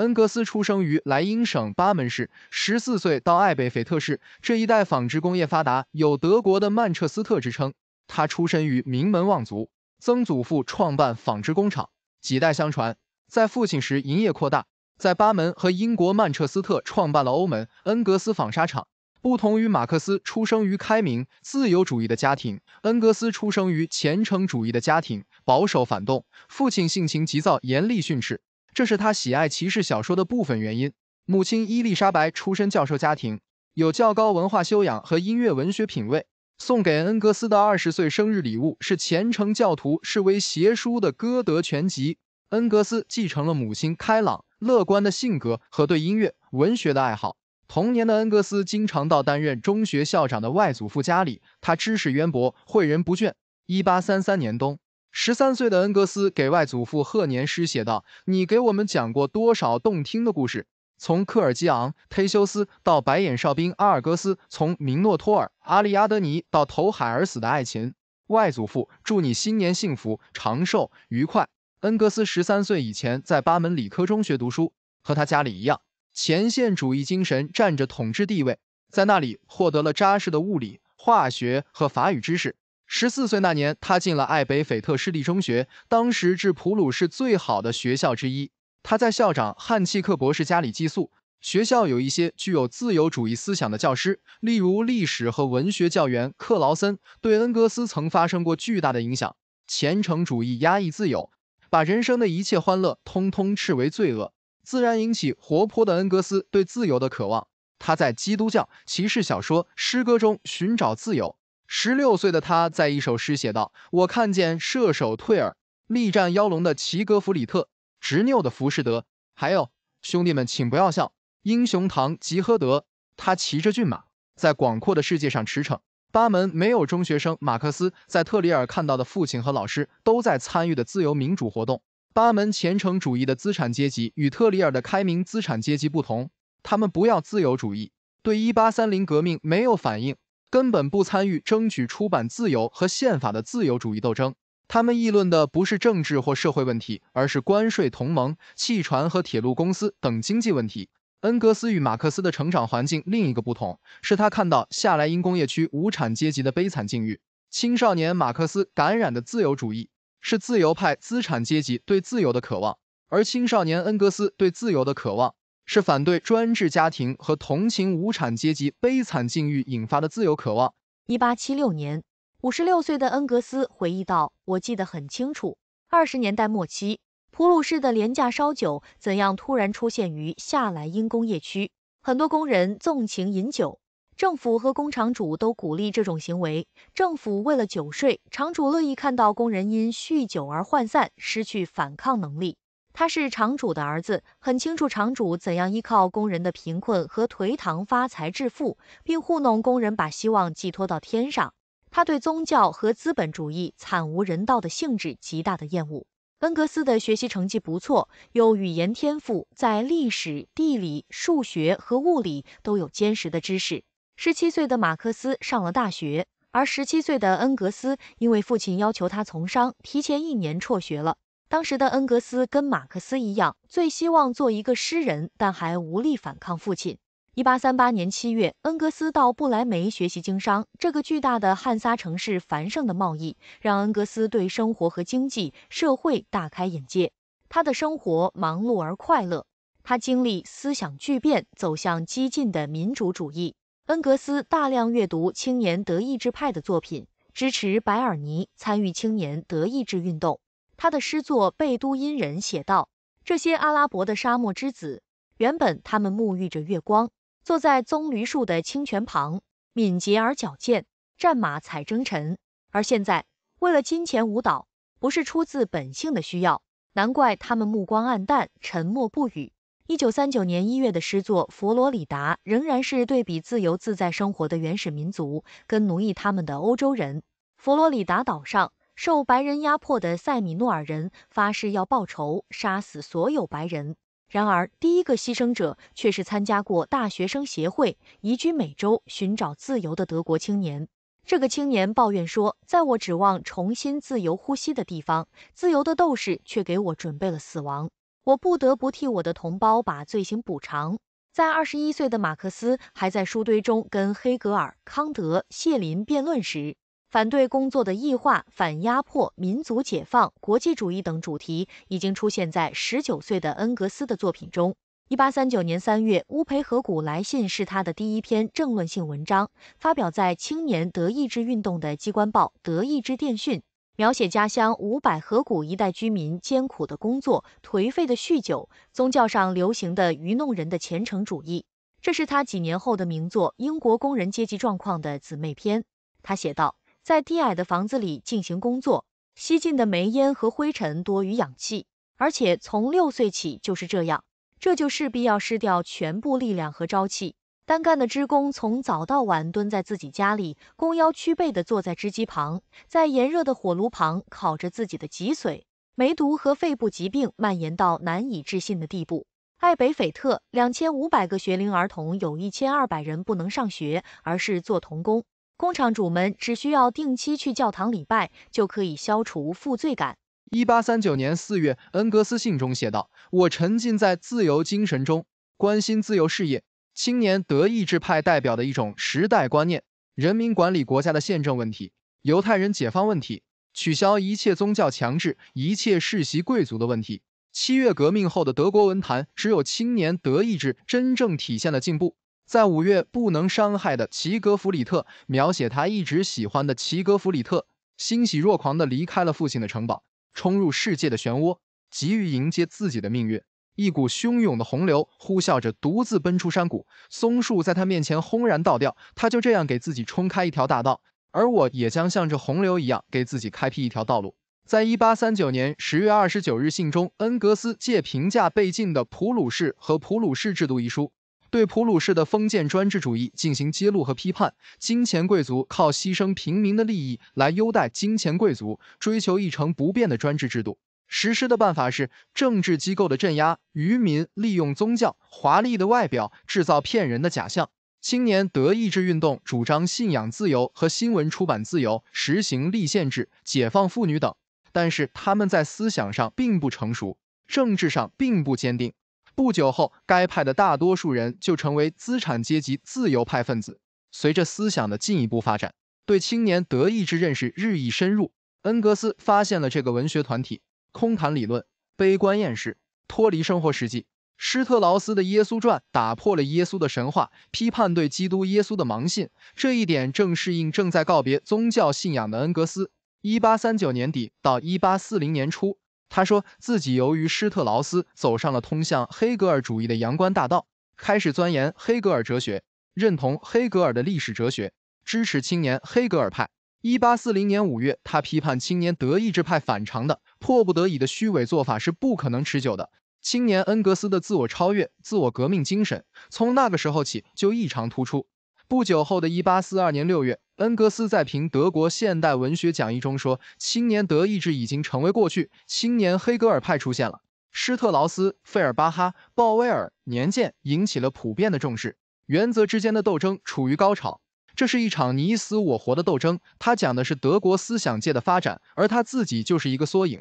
恩格斯出生于莱茵省巴门市，十四岁到艾贝斐特市这一带纺织工业发达，有德国的曼彻斯特之称。他出身于名门望族，曾祖父创办纺织工厂，几代相传。在父亲时，营业扩大，在巴门和英国曼彻斯特创办了欧门恩格斯纺纱厂。不同于马克思出生于开明自由主义的家庭，恩格斯出生于虔诚主义的家庭，保守反动。父亲性情急躁，严厉训斥。这是他喜爱骑士小说的部分原因。母亲伊丽莎白出身教授家庭，有较高文化修养和音乐文学品味。送给恩格斯的二十岁生日礼物是虔诚教徒视为邪书的歌德全集。恩格斯继承了母亲开朗乐观的性格和对音乐文学的爱好。童年的恩格斯经常到担任中学校长的外祖父家里，他知识渊博，诲人不倦。一八三三年冬。十三岁的恩格斯给外祖父贺年诗写道：“你给我们讲过多少动听的故事，从科尔基昂忒修斯到白眼哨兵阿尔戈斯，从明诺托尔阿里阿德尼到投海而死的爱情。”外祖父，祝你新年幸福、长寿、愉快。恩格斯十三岁以前在八门理科中学读书，和他家里一样，前线主义精神占着统治地位，在那里获得了扎实的物理、化学和法语知识。十四岁那年，他进了艾北斐特市立中学，当时是普鲁士最好的学校之一。他在校长汉契克博士家里寄宿。学校有一些具有自由主义思想的教师，例如历史和文学教员克劳森，对恩格斯曾发生过巨大的影响。虔诚主义压抑自由，把人生的一切欢乐通通斥为罪恶，自然引起活泼的恩格斯对自由的渴望。他在基督教、骑士小说、诗歌中寻找自由。十六岁的他在一首诗写道：“我看见射手退尔力战妖龙的齐格弗里特，执拗的浮士德，还有兄弟们，请不要笑英雄堂吉诃德，他骑着骏马在广阔的世界上驰骋。”巴门没有中学生马克思在特里尔看到的父亲和老师都在参与的自由民主活动。巴门虔诚主义的资产阶级与特里尔的开明资产阶级不同，他们不要自由主义，对一八三零革命没有反应。根本不参与争取出版自由和宪法的自由主义斗争。他们议论的不是政治或社会问题，而是关税同盟、汽船和铁路公司等经济问题。恩格斯与马克思的成长环境另一个不同是他看到夏莱茵工业区无产阶级的悲惨境遇。青少年马克思感染的自由主义是自由派资产阶级对自由的渴望，而青少年恩格斯对自由的渴望。是反对专制家庭和同情无产阶级悲惨境遇引发的自由渴望。一八七六年，五十六岁的恩格斯回忆道：“我记得很清楚，二十年代末期，普鲁士的廉价烧酒怎样突然出现于下莱茵工业区。很多工人纵情饮酒，政府和工厂主都鼓励这种行为。政府为了酒税，厂主乐意看到工人因酗酒而涣散，失去反抗能力。”他是厂主的儿子，很清楚厂主怎样依靠工人的贫困和颓唐发财致富，并糊弄工人把希望寄托到天上。他对宗教和资本主义惨无人道的性质极大的厌恶。恩格斯的学习成绩不错，有语言天赋，在历史、地理、数学和物理都有坚实的知识。十七岁的马克思上了大学，而十七岁的恩格斯因为父亲要求他从商，提前一年辍学了。当时的恩格斯跟马克思一样，最希望做一个诗人，但还无力反抗父亲。一八三八年七月，恩格斯到不来梅学习经商。这个巨大的汉萨城市繁盛的贸易让恩格斯对生活和经济社会大开眼界。他的生活忙碌而快乐。他经历思想巨变，走向激进的民主主义。恩格斯大量阅读青年德意志派的作品，支持白尔尼，参与青年德意志运动。他的诗作《贝都因人》写道：“这些阿拉伯的沙漠之子，原本他们沐浴着月光，坐在棕榈树的清泉旁，敏捷而矫健，战马踩征尘。而现在，为了金钱舞蹈，不是出自本性的需要，难怪他们目光暗淡，沉默不语。”一九三九年一月的诗作《佛罗里达》仍然是对比自由自在生活的原始民族跟奴役他们的欧洲人。佛罗里达岛上。受白人压迫的塞米诺尔人发誓要报仇，杀死所有白人。然而，第一个牺牲者却是参加过大学生协会移居美洲寻找自由的德国青年。这个青年抱怨说：“在我指望重新自由呼吸的地方，自由的斗士却给我准备了死亡。我不得不替我的同胞把罪行补偿。”在二十一岁的马克思还在书堆中跟黑格尔、康德、谢林辩论时。反对工作的异化、反压迫、民族解放、国际主义等主题已经出现在十九岁的恩格斯的作品中。一八三九年三月，乌培河谷来信是他的第一篇政论性文章，发表在青年德意志运动的机关报《德意志电讯》，描写家乡五百河谷一带居民艰苦的工作、颓废的酗酒、宗教上流行的愚弄人的虔诚主义。这是他几年后的名作《英国工人阶级状况》的姊妹篇。他写道。在低矮的房子里进行工作，吸进的煤烟和灰尘多于氧气，而且从六岁起就是这样，这就势必要失掉全部力量和朝气。单干的织工从早到晚蹲在自己家里，弓腰屈背地坐在织机旁，在炎热的火炉旁烤着自己的脊髓。梅毒和肺部疾病蔓延到难以置信的地步。艾北斐特，两千五百个学龄儿童有一千二百人不能上学，而是做童工。工厂主们只需要定期去教堂礼拜，就可以消除负罪感。一八三九年四月，恩格斯信中写道：“我沉浸在自由精神中，关心自由事业。青年德意志派代表的一种时代观念：人民管理国家的宪政问题，犹太人解放问题，取消一切宗教强制，一切世袭贵族的问题。”七月革命后的德国文坛，只有青年德意志真正体现了进步。在五月不能伤害的齐格弗里特，描写他一直喜欢的齐格弗里特，欣喜若狂地离开了父亲的城堡，冲入世界的漩涡，急于迎接自己的命运。一股汹涌的洪流呼啸着，独自奔出山谷，松树在他面前轰然倒掉。他就这样给自己冲开一条大道，而我也将像这洪流一样，给自己开辟一条道路。在1839年10月29日信中，恩格斯借评价被禁的《普鲁士和普鲁士制度》一书。对普鲁士的封建专制主义进行揭露和批判，金钱贵族靠牺牲平民的利益来优待金钱贵族，追求一成不变的专制制度。实施的办法是政治机构的镇压，愚民利用宗教华丽的外表制造骗人的假象。青年德意志运动主张信仰自由和新闻出版自由，实行立宪制，解放妇女等。但是他们在思想上并不成熟，政治上并不坚定。不久后，该派的大多数人就成为资产阶级自由派分子。随着思想的进一步发展，对青年德意志认识日益深入，恩格斯发现了这个文学团体：空谈理论、悲观厌世、脱离生活实际。施特劳斯的《耶稣传》打破了耶稣的神话，批判对基督耶稣的盲信，这一点正适应正在告别宗教信仰的恩格斯。一八三九年底到一八四零年初。他说自己由于施特劳斯走上了通向黑格尔主义的阳关大道，开始钻研黑格尔哲学，认同黑格尔的历史哲学，支持青年黑格尔派。一八四零年五月，他批判青年德意志派反常的、迫不得已的虚伪做法是不可能持久的。青年恩格斯的自我超越、自我革命精神，从那个时候起就异常突出。不久后的1842年六月。恩格斯在评德国现代文学讲义中说：“青年德意志已经成为过去，青年黑格尔派出现了，施特劳斯、费尔巴哈、鲍威尔、年鉴引起了普遍的重视，原则之间的斗争处于高潮，这是一场你死我活的斗争。”他讲的是德国思想界的发展，而他自己就是一个缩影。